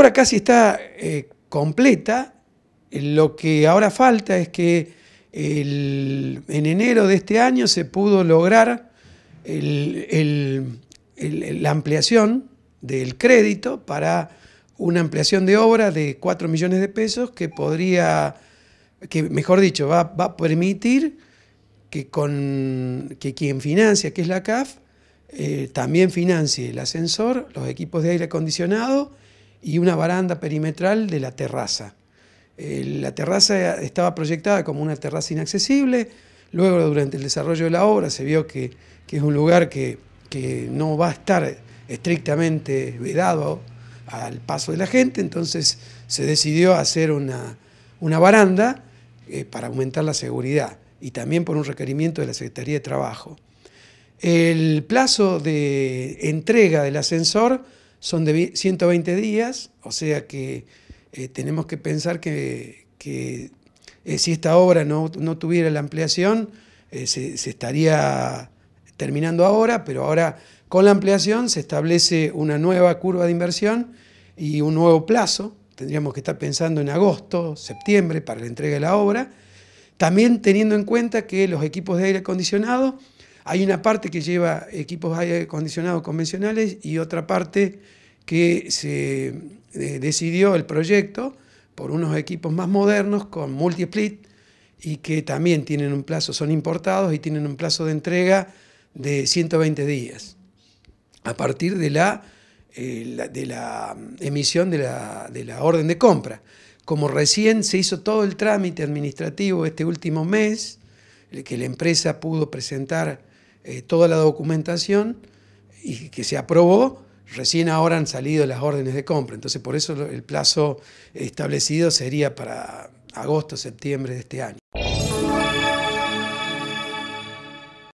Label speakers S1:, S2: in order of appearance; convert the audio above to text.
S1: Ahora casi está eh, completa. Eh, lo que ahora falta es que en enero de este año se pudo lograr la ampliación del crédito para una ampliación de obra de 4 millones de pesos que podría, que mejor dicho, va, a permitir que, con, quien financia, que es la CAF, eh, también financie el ascensor, los equipos de aire acondicionado y una baranda perimetral de la terraza. Eh, la terraza estaba proyectada como una terraza inaccesible, luego durante el desarrollo de la obra se vio que, es un lugar que, no va a estar estrictamente vedado al paso de la gente, entonces se decidió hacer una, baranda eh, para aumentar la seguridad y también por un requerimiento de la Secretaría de Trabajo. El plazo de entrega del ascensor son de 120 días, o sea que eh, tenemos que pensar que, eh, si esta obra no, tuviera la ampliación, eh, se, se, estaría terminando ahora, pero ahora con la ampliación se establece una nueva curva de inversión y un nuevo plazo. Tendríamos que estar pensando en agosto, septiembre para la entrega de la obra. También teniendo en cuenta que los equipos de aire acondicionado, hay una parte que lleva equipos de aire acondicionado convencionales y otra parte que se eh, decidió el proyecto por unos equipos más modernos con multi y que también tienen un plazo, son importados y tienen un plazo de entrega de 120 días a partir de la, eh, de la mm, emisión de la, orden de compra. Como recién se hizo todo el trámite administrativo este último mes, que la empresa pudo presentar eh, toda la documentación y que se aprobó, Recién ahora han salido las órdenes de compra, entonces por eso el plazo establecido sería para agosto, septiembre de este año.